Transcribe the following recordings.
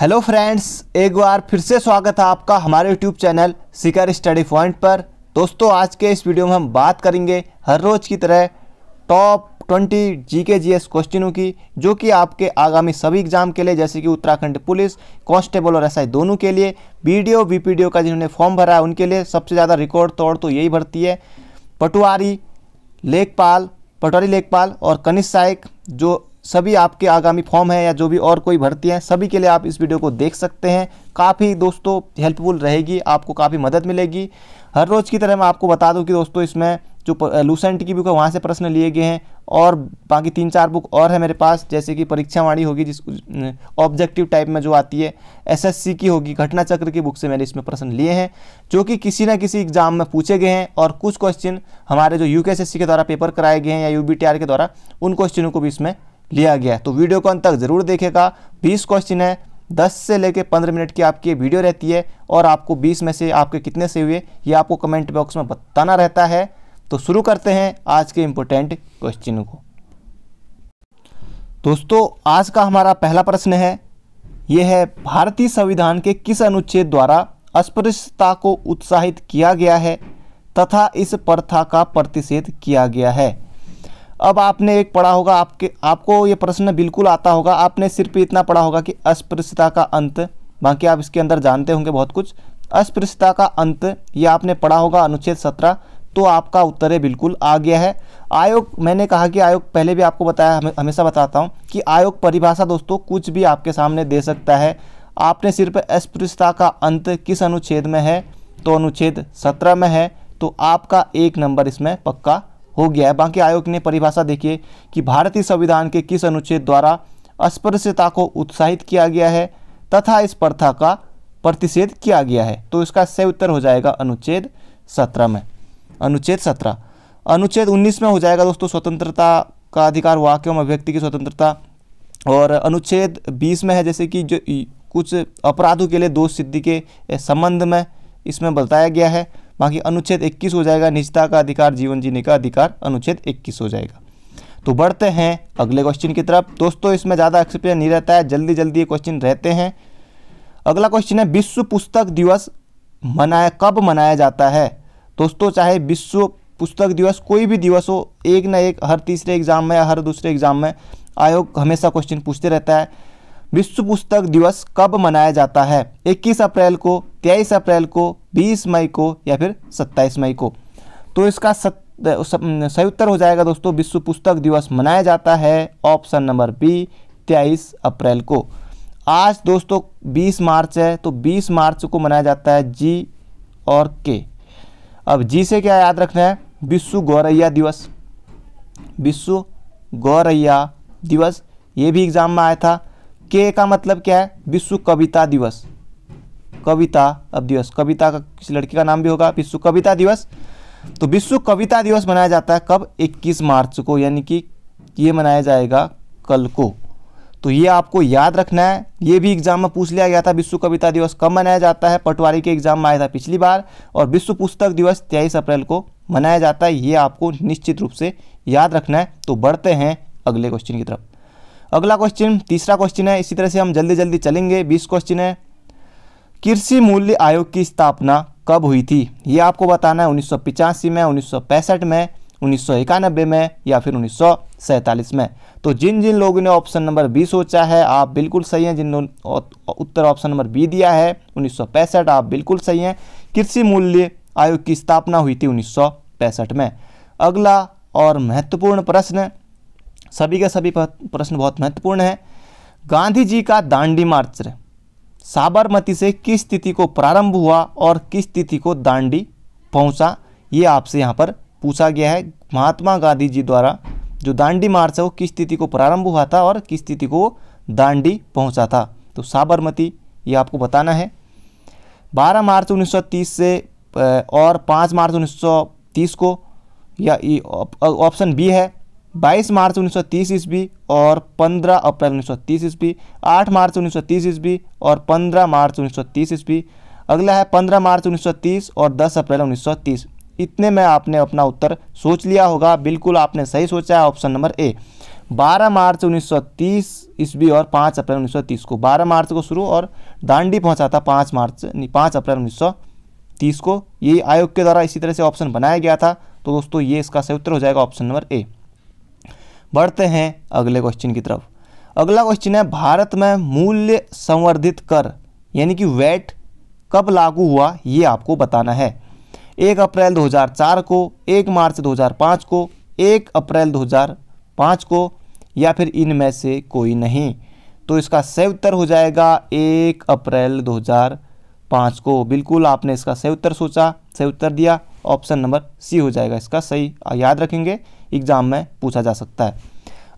hello friends एक बार फिर से स्वागत है आपका हमारे YouTube channel Sikar study point पर दोस्तों आज के इस वीडियो में हम बात करेंगे हर रोज़ की तरह टॉप 20 जीके जीएस क्वेश्चनों की जो कि आपके आगामी सभी एग्जाम के लिए जैसे कि उत्तराखंड पुलिस कांस्टेबल और एसआई दोनों के लिए बीडीओ वीपीडीओ का जिन्होंने फॉर्म भरा है उनके लिए सबसे ज़्यादा रिकॉर्ड तोड़ तो यही भरती है पटवारी लेखपाल पटवारी लेखपाल और कनिष्ठ सहायक जो सभी आपके आगामी फॉर्म है या जो भी और कोई भर्ती हैं सभी के लिए आप इस वीडियो को देख सकते हैं काफ़ी दोस्तों हेल्पफुल रहेगी आपको काफ़ी मदद मिलेगी हर रोज़ की तरह मैं आपको बता दूं कि दोस्तों इसमें जो लूसेंट की बुक है वहाँ से प्रश्न लिए गए हैं और बाकी तीन चार बुक और है मेरे पास जैसे कि परीक्षा वाणी होगी जिस ऑब्जेक्टिव टाइप में जो आती है एसएससी की होगी घटना चक्र की बुक से मैंने इसमें प्रश्न लिए हैं जो कि किसी ना किसी एग्जाम में पूछे गए हैं और कुछ क्वेश्चन हमारे जो यू के द्वारा पेपर कराए गए हैं या यू के द्वारा उन क्वेश्चनों को भी इसमें लिया गया है तो वीडियो को अंत तक ज़रूर देखेगा बीस क्वेश्चन है दस से लेकर पंद्रह मिनट की आपकी वीडियो रहती है और आपको बीस में से आपके कितने से हुए ये आपको कमेंट बॉक्स में बताना रहता है तो शुरू करते हैं आज के इम्पोर्टेंट क्वेश्चन को दोस्तों आज का हमारा पहला प्रश्न है यह है भारतीय संविधान के किस अनुच्छेद द्वारा अस्पृश्यता को उत्साहित किया गया है तथा इस प्रथा का प्रतिषेध किया गया है अब आपने एक पढ़ा होगा आपके आपको ये प्रश्न बिल्कुल आता होगा आपने सिर्फ इतना पढ़ा होगा कि अस्पृश्यता का अंत बाकी आप इसके अंदर जानते होंगे बहुत कुछ अस्पृश्यता का अंत ये आपने पढ़ा होगा अनुच्छेद सत्रह तो आपका उत्तर है बिल्कुल आ गया है आयोग मैंने कहा कि आयोग पहले भी आपको बताया हमेशा बताता हूँ कि आयोग परिभाषा दोस्तों कुछ भी आपके सामने दे सकता है आपने सिर्फ अस्पृश्यता का अंत किस अनुच्छेद में है तो अनुच्छेद सत्रह में है तो आपका एक नंबर इसमें पक्का हो गया है बाकी आयोग ने परिभाषा देखिए कि भारतीय संविधान के किस अनुच्छेद द्वारा अस्पृश्यता को उत्साहित किया गया है तथा इस प्रथा का प्रतिषेध किया गया है तो इसका सही उत्तर हो जाएगा अनुच्छेद सत्रह में अनुच्छेद सत्रह अनुच्छेद उन्नीस में हो जाएगा दोस्तों स्वतंत्रता का अधिकार वाक्य एवं अभिव्यक्ति की स्वतंत्रता और अनुच्छेद बीस में है जैसे कि जो कुछ अपराधों के लिए दोष सिद्धि के संबंध में इसमें बताया गया है बाकी अनुच्छेद 21 हो जाएगा निजता का अधिकार जीवन जीने का अधिकार अनुच्छेद 21 हो जाएगा तो बढ़ते हैं अगले क्वेश्चन की तरफ दोस्तों इसमें ज़्यादा एक्सपीरियंस नहीं रहता है जल्दी जल्दी ये क्वेश्चन रहते हैं अगला क्वेश्चन है विश्व पुस्तक दिवस मनाया कब मनाया जाता है दोस्तों चाहे विश्व पुस्तक दिवस कोई भी दिवस हो एक ना एक हर तीसरे एग्ज़ाम में या हर दूसरे एग्ज़ाम में आयोग हमेशा क्वेश्चन पूछते रहता है विश्व पुस्तक दिवस कब मनाया जाता है 21 अप्रैल को तेईस अप्रैल को 20 मई को या फिर 27 मई को तो इसका सही उत्तर हो जाएगा दोस्तों विश्व पुस्तक दिवस मनाया जाता है ऑप्शन नंबर बी तेईस अप्रैल को आज दोस्तों 20 मार्च है तो 20 मार्च को मनाया जाता है जी और के अब जी से क्या याद रखना है विश्व गौरैया दिवस विश्व गौरैया दिवस ये भी एग्ज़ाम में आया था के का मतलब क्या है विश्व कविता दिवस कविता अब दिवस कविता का किसी लड़की का नाम भी होगा विश्व कविता दिवस तो विश्व कविता दिवस मनाया जाता है कब 21 मार्च को यानी कि ये मनाया जाएगा कल को तो ये आपको याद रखना है ये भी एग्जाम में पूछ लिया गया था विश्व कविता दिवस कब मनाया जाता है पटवारी के एग्जाम में आया था पिछली बार और विश्व पुस्तक दिवस तेईस अप्रैल को मनाया जाता है ये आपको निश्चित रूप से याद रखना है तो बढ़ते हैं अगले क्वेश्चन की तरफ अगला क्वेश्चन तीसरा क्वेश्चन है इसी तरह से हम जल्दी जल्दी चलेंगे बीस क्वेश्चन है कृषि मूल्य आयोग की स्थापना कब हुई थी ये आपको बताना है उन्नीस में उन्नीस में उन्नीस में या फिर उन्नीस में तो जिन जिन लोगों ने ऑप्शन नंबर बी सोचा है आप बिल्कुल सही हैं जिन उत्तर ऑप्शन नंबर बी दिया है उन्नीस आप बिल्कुल सही हैं कृषि मूल्य आयोग की स्थापना हुई थी उन्नीस में अगला और महत्वपूर्ण प्रश्न सभी के सभी प्रश्न बहुत महत्वपूर्ण है गांधी जी का दांडी मार्च साबरमती से किस तिथि को प्रारंभ हुआ और किस तिथि को दांडी पहुंचा ये आपसे यहाँ पर पूछा गया है महात्मा गांधी जी द्वारा जो दांडी मार्च है वो किस तिथि को प्रारंभ हुआ था और किस तिथि को दांडी पहुंचा था तो साबरमती ये आपको बताना है 12 मार्च 1930 से और 5 मार्च 1930 को या ऑप्शन बी है 22 मार्च 1930 ईस्वी और 15 अप्रैल 1930 ईस्वी 8 मार्च 1930 ईस्वी और 15 मार्च 1930 ईस्वी अगला है 15 मार्च 1930 और 10 अप्रैल 1930 इतने में आपने अपना उत्तर सोच लिया होगा बिल्कुल आपने सही सोचा है ऑप्शन नंबर ए 12 मार्च 1930 ईस्वी और 5 अप्रैल 1930 को 12 मार्च को शुरू और दांडी पहुँचा था पाँच मार्च पाँच अप्रैल तीस को ये आयोग के द्वारा इसी तरह से ऑप्शन बनाया गया था तो दोस्तों ये इसका सही उत्तर हो जाएगा ऑप्शन नंबर ए बढ़ते हैं अगले क्वेश्चन की तरफ अगला क्वेश्चन है भारत में मूल्य संवर्धित कर यानी कि वैट कब लागू हुआ ये आपको बताना है एक अप्रैल 2004 को एक मार्च 2005 को एक अप्रैल 2005 को या फिर इनमें से कोई नहीं तो इसका सही उत्तर हो जाएगा एक अप्रैल 2005 को बिल्कुल आपने इसका सही उत्तर सोचा सही उत्तर दिया ऑप्शन नंबर सी हो जाएगा इसका सही याद रखेंगे एग्जाम में पूछा जा सकता है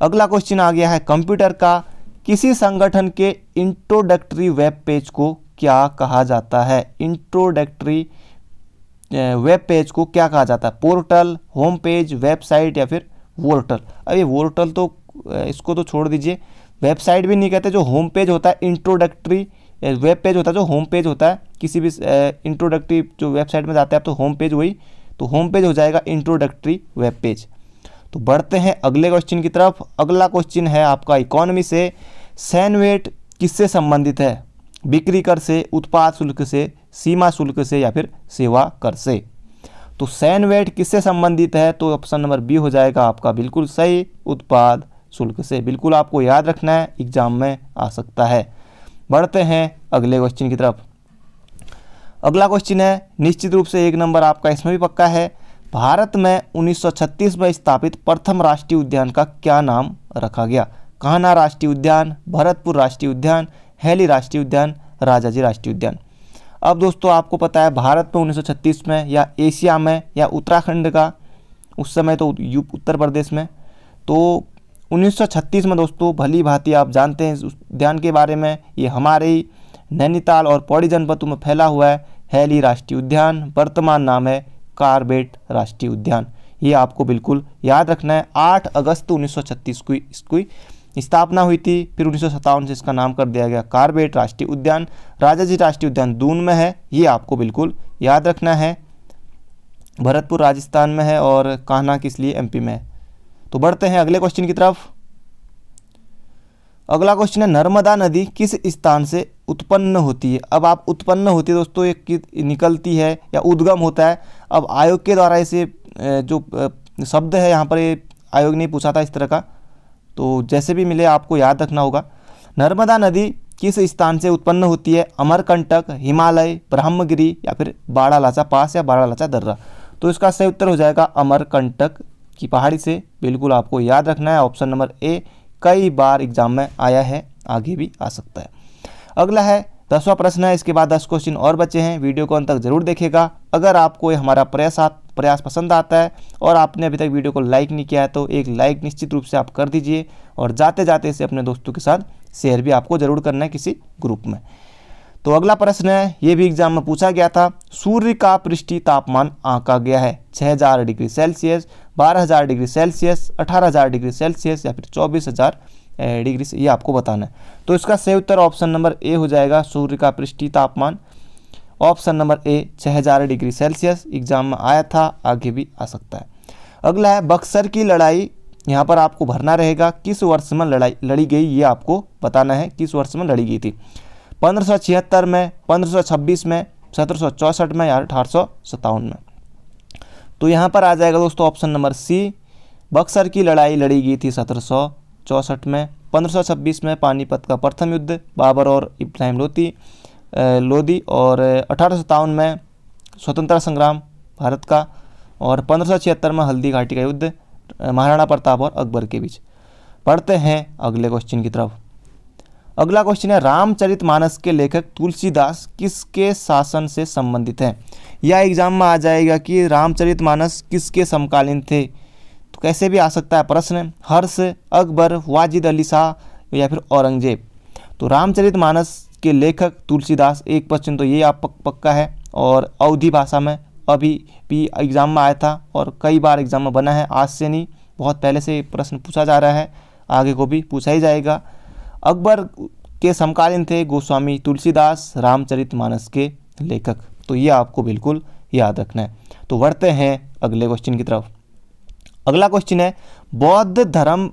अगला क्वेश्चन आ गया है कंप्यूटर का किसी संगठन के इंट्रोडक्टरी वेब पेज को क्या कहा जाता है इंट्रोडक्टरी वेब पेज को क्या कहा जाता है पोर्टल होम पेज वेबसाइट या फिर वोर्टल अब ये वोर्टल तो इसको तो छोड़ दीजिए वेबसाइट भी नहीं कहते जो होम पेज होता है इंट्रोडक्टरी वेब पेज होता है जो होम पेज होता है किसी भी इंट्रोडक्टिव जो वेबसाइट में जाते हैं आप तो होम पेज वही तो होम पेज हो जाएगा इंट्रोडक्टरी वेब पेज तो बढ़ते हैं अगले क्वेश्चन की तरफ अगला क्वेश्चन है आपका इकोनॉमी से सैनवेट किससे संबंधित है बिक्री कर से उत्पाद शुल्क से सीमा शुल्क से या फिर सेवा कर से तो सैन वेट किससे संबंधित है तो ऑप्शन नंबर बी हो जाएगा आपका बिल्कुल सही उत्पाद शुल्क से बिल्कुल आपको याद रखना है एग्जाम में आ सकता है बढ़ते हैं अगले क्वेश्चन की तरफ अगला क्वेश्चन है निश्चित रूप से एक नंबर आपका इसमें भी पक्का है भारत में 1936 में स्थापित प्रथम राष्ट्रीय उद्यान का क्या नाम रखा गया कान्हा राष्ट्रीय उद्यान भरतपुर राष्ट्रीय उद्यान हैली राष्ट्रीय उद्यान राजाजी राष्ट्रीय उद्यान अब दोस्तों आपको पता है भारत में 1936 में या एशिया में या उत्तराखंड का उस समय तो उत्तर प्रदेश में तो 1936 में दोस्तों भली भांति आप जानते हैं उस उद्यान के बारे में ये हमारे ही नैनीताल और पौड़ी जनपदों में फैला हुआ है हैली राष्ट्रीय उद्यान वर्तमान नाम है कारबेट राष्ट्रीय उद्यान ये आपको बिल्कुल याद रखना है 8 अगस्त 1936 को इसकी स्थापना हुई थी फिर उन्नीस से इसका नाम कर दिया गया कारबेट राष्ट्रीय उद्यान राजा जी राष्ट्रीय उद्यान दून में है ये आपको बिल्कुल याद रखना है भरतपुर राजस्थान में है और कहना किस लिए एम में है तो बढ़ते हैं अगले क्वेश्चन की तरफ अगला क्वेश्चन है नर्मदा नदी किस स्थान से उत्पन्न होती है अब आप उत्पन्न होती है दोस्तों एक निकलती है या उद्गम होता है अब आयोग के द्वारा इसे जो शब्द है यहाँ पर आयोग ने पूछा था इस तरह का तो जैसे भी मिले आपको याद रखना होगा नर्मदा नदी किस स्थान से उत्पन्न होती है अमरकंटक हिमालय ब्रह्मगिरी या फिर लाचा पास या लाचा दर्रा तो इसका सही उत्तर हो जाएगा अमरकंटक की पहाड़ी से बिल्कुल आपको याद रखना है ऑप्शन नंबर ए कई बार एग्जाम में आया है आगे भी आ सकता है अगला है दसवां प्रश्न है इसके बाद दस क्वेश्चन और बचे हैं वीडियो को अंत तक जरूर देखेगा अगर आपको ये हमारा प्रयास प्रयास पसंद आता है और आपने अभी तक वीडियो को लाइक नहीं किया है तो एक लाइक निश्चित रूप से आप कर दीजिए और जाते जाते इसे अपने दोस्तों के साथ शेयर भी आपको ज़रूर करना है किसी ग्रुप में तो अगला प्रश्न है ये भी एग्जाम में पूछा गया था सूर्य का पृष्ठी तापमान आंका गया है 6000 degree Celsius 12000 degree Celsius 18000 degree Celsius या फिर 24000 डिग्री ये आपको बताना है तो इसका सही उत्तर ऑप्शन नंबर ए हो जाएगा सूर्य का पृष्ठी तापमान ऑप्शन नंबर ए छः डिग्री सेल्सियस एग्जाम में आया था आगे भी आ सकता है अगला है बक्सर की लड़ाई यहाँ पर आपको भरना रहेगा किस वर्ष में लड़ाई लड़ी गई ये आपको बताना है किस वर्ष में लड़ी गई थी पंद्रह में पंद्रह में सत्रह में या अठारह में तो यहाँ पर आ जाएगा दोस्तों ऑप्शन नंबर सी बक्सर की लड़ाई लड़ी गई थी सत्रह में 1526 में पानीपत का प्रथम युद्ध बाबर और इब्राहिम लोधी लोधी और अठारह में स्वतंत्रता संग्राम भारत का और पंद्रह में हल्दी घाटी का युद्ध महाराणा प्रताप और अकबर के बीच पढ़ते हैं अगले क्वेश्चन की तरफ अगला क्वेश्चन है रामचरित मानस के लेखक तुलसीदास किसके शासन से संबंधित हैं यह एग्जाम में आ जाएगा कि रामचरित मानस किसके समकालीन थे तो कैसे भी आ सकता है प्रश्न हर्ष अकबर वाजिद अली शाह या फिर औरंगजेब तो रामचरित मानस के लेखक तुलसीदास एक क्वेश्चन तो ये आप पक्का है और अवधि भाषा में अभी भी एग्ज़ाम में आया था और कई बार एग्ज़ाम में बना है आज से नहीं बहुत पहले से प्रश्न पूछा जा रहा है आगे को भी पूछा ही जाएगा अकबर के समकालीन थे गोस्वामी तुलसीदास रामचरित मानस के लेखक तो ये आपको बिल्कुल याद रखना है तो बढ़ते हैं अगले क्वेश्चन की तरफ अगला क्वेश्चन है बौद्ध धर्म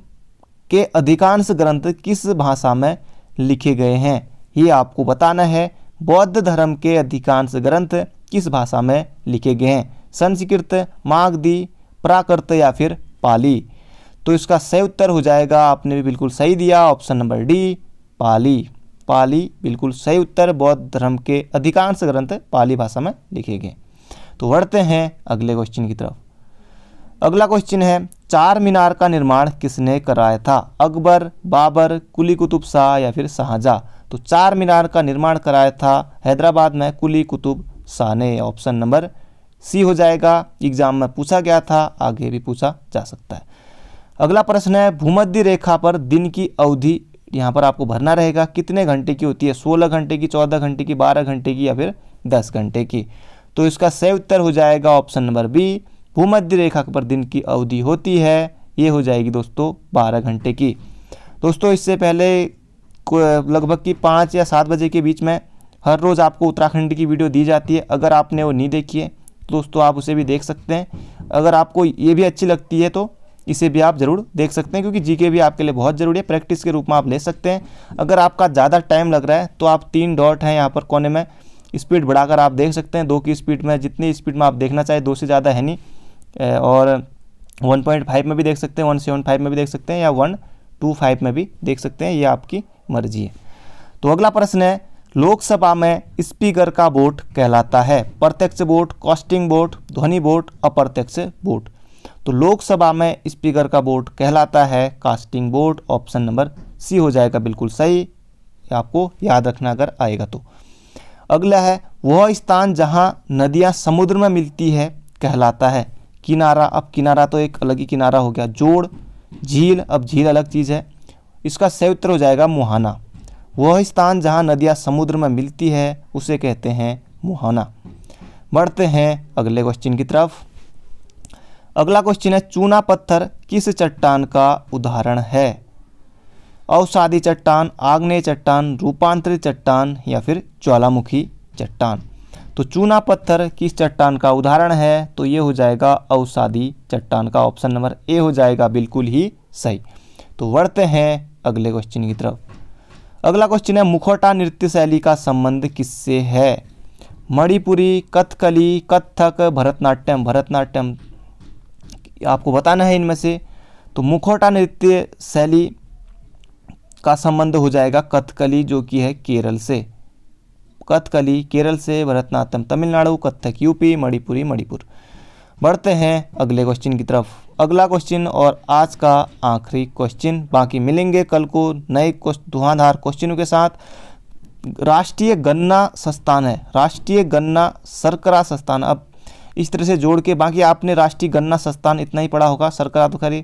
के अधिकांश ग्रंथ किस भाषा में लिखे गए हैं ये आपको बताना है बौद्ध धर्म के अधिकांश ग्रंथ किस भाषा में लिखे गए हैं संस्कृत मागधी प्राकृत या फिर पाली तो इसका सही उत्तर हो जाएगा आपने भी बिल्कुल सही दिया option number D Pali Pali बिल्कुल सही उत्तर बौद्ध धर्म के अधिकांश ग्रंथ पाली भाषा में लिखे गए तो बढ़ते हैं अगले क्वेश्चन की तरफ अगला क्वेश्चन है चार मीनार का निर्माण किसने कराया था अकबर बाबर कुली कुतुब शाह या फिर शाहजहाँ तो चार मीनार का निर्माण कराया था हैदराबाद में कुली कुतुब शाह ने ऑप्शन नंबर सी हो जाएगा एग्जाम में पूछा गया था आगे भी पूछा जा सकता है अगला प्रश्न है भूमध्य रेखा पर दिन की अवधि यहाँ पर आपको भरना रहेगा कितने घंटे की होती है सोलह घंटे की चौदह घंटे की बारह घंटे की या फिर दस घंटे की तो इसका सही उत्तर हो जाएगा ऑप्शन नंबर बी भूमध्य रेखा पर दिन की अवधि होती है ये हो जाएगी दोस्तों बारह घंटे की दोस्तों इससे पहले लगभग कि पाँच या सात बजे के बीच में हर रोज़ आपको उत्तराखंड की वीडियो दी जाती है अगर आपने वो नहीं देखी है तो दोस्तों आप उसे भी देख सकते हैं अगर आपको ये भी अच्छी लगती है तो इसे भी आप ज़रूर देख सकते हैं क्योंकि जीके भी आपके लिए बहुत ज़रूरी है प्रैक्टिस के रूप में आप ले सकते हैं अगर आपका ज़्यादा टाइम लग रहा है तो आप तीन डॉट हैं यहाँ पर कोने में स्पीड बढ़ाकर आप देख सकते हैं दो की स्पीड में जितनी स्पीड में आप देखना चाहें दो से ज़्यादा है नहीं और वन में भी देख सकते हैं वन में भी देख सकते हैं या वन में भी देख सकते हैं ये आपकी मर्जी है तो अगला प्रश्न है लोकसभा में स्पीकर का वोट कहलाता है प्रत्यक्ष वोट कॉस्टिंग वोट ध्वनि वोट अप्रत्यक्ष वोट तो लोकसभा में स्पीकर का वोट कहलाता है casting vote option number C हो जाएगा बिल्कुल सही आपको याद रखना अगर आएगा तो अगला है वह स्थान जहाँ नदियाँ समुद्र में मिलती है कहलाता है किनारा अब किनारा तो एक अलग ही किनारा हो गया जोड़ झील अब झील अलग चीज़ है इसका सही उत्तर हो जाएगा मुहाना वह स्थान जहाँ नदियाँ समुद्र में मिलती है उसे कहते हैं मुहाना बढ़ते हैं अगले क्वेश्चन की तरफ अगला क्वेश्चन है चूना पत्थर किस चट्टान का उदाहरण है अवसादी चट्टान आग्नेय चट्टान रूपांतरित चट्टान या फिर ज्वालामुखी चट्टान तो चूना पत्थर किस चट्टान का उदाहरण है तो ये हो जाएगा अवसादी चट्टान का ऑप्शन नंबर ए हो जाएगा बिल्कुल ही सही तो बढ़ते हैं अगले क्वेश्चन की तरफ अगला क्वेश्चन है मुखोटा नृत्य शैली का संबंध किससे है मणिपुरी कथकली कत्थक भरतनाट्यम भरतनाट्यम आपको बताना है इनमें से तो मुखौटा नृत्य शैली का संबंध हो जाएगा कथकली जो कि है केरल से कथकली केरल से भरतनाट्यम तमिलनाडु कथक यूपी मणिपुरी मणिपुर बढ़ते हैं अगले क्वेश्चन की तरफ अगला क्वेश्चन और आज का आखिरी क्वेश्चन बाकी मिलेंगे कल को नए धुआंधार क्वेश्चनों के साथ राष्ट्रीय गन्ना संस्थान है राष्ट्रीय गन्ना सरकरा संस्थान अब इस तरह से जोड़ के बाकी आपने राष्ट्रीय गन्ना संस्थान इतना ही पढ़ा होगा सरकार अधिकारी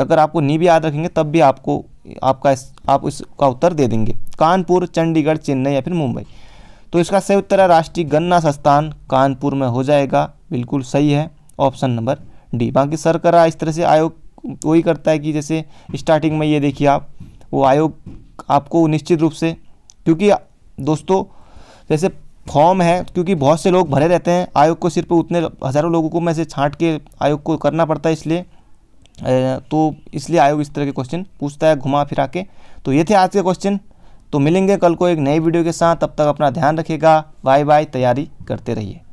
अगर आपको नहीं भी याद रखेंगे तब भी आपको आपका इस, आप इसका उत्तर दे देंगे कानपुर चंडीगढ़ चेन्नई या फिर मुंबई तो इसका सही उत्तर है राष्ट्रीय गन्ना संस्थान कानपुर में हो जाएगा बिल्कुल सही है ऑप्शन नंबर डी बाकी सरकरा इस तरह से आयोग वही करता है कि जैसे स्टार्टिंग में ये देखिए आप वो आयोग आपको निश्चित रूप से क्योंकि दोस्तों जैसे फॉर्म है क्योंकि बहुत से लोग भरे रहते हैं आयोग को सिर्फ उतने हज़ारों लोगों को मैं से छाँट के आयोग को करना पड़ता है इसलिए तो इसलिए आयोग इस तरह के क्वेश्चन पूछता है घुमा फिरा के तो ये थे आज के क्वेश्चन तो मिलेंगे कल को एक नई वीडियो के साथ तब तक अपना ध्यान रखिएगा बाय बाय तैयारी करते रहिए